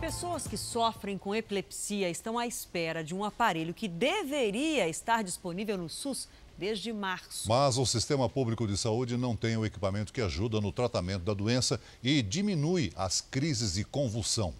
Pessoas que sofrem com epilepsia estão à espera de um aparelho que deveria estar disponível no SUS desde março. Mas o sistema público de saúde não tem o equipamento que ajuda no tratamento da doença e diminui as crises de convulsão.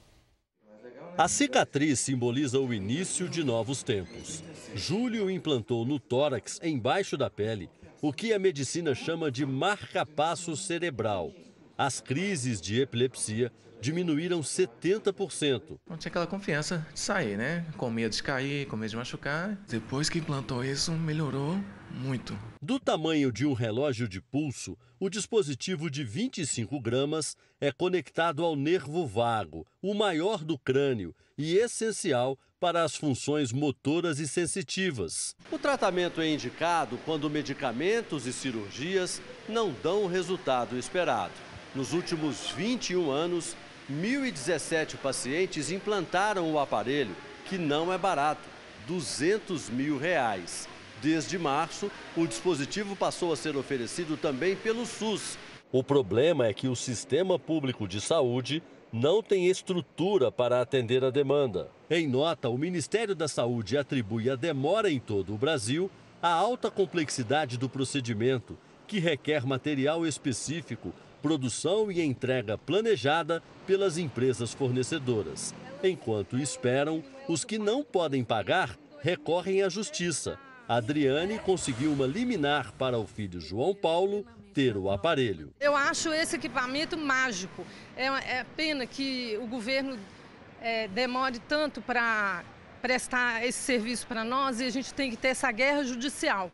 A cicatriz simboliza o início de novos tempos. Júlio implantou no tórax, embaixo da pele, o que a medicina chama de marca-passo cerebral as crises de epilepsia diminuíram 70%. Não tinha aquela confiança de sair, né? Com medo de cair, com medo de machucar. Depois que implantou isso, melhorou muito. Do tamanho de um relógio de pulso, o dispositivo de 25 gramas é conectado ao nervo vago, o maior do crânio e essencial para as funções motoras e sensitivas. O tratamento é indicado quando medicamentos e cirurgias não dão o resultado esperado. Nos últimos 21 anos, 1.017 pacientes implantaram o aparelho, que não é barato, 200 mil reais. Desde março, o dispositivo passou a ser oferecido também pelo SUS. O problema é que o sistema público de saúde não tem estrutura para atender a demanda. Em nota, o Ministério da Saúde atribui a demora em todo o Brasil à alta complexidade do procedimento, que requer material específico produção e entrega planejada pelas empresas fornecedoras. Enquanto esperam, os que não podem pagar recorrem à justiça. Adriane conseguiu uma liminar para o filho João Paulo ter o aparelho. Eu acho esse equipamento mágico. É, é pena que o governo é, demore tanto para prestar esse serviço para nós e a gente tem que ter essa guerra judicial.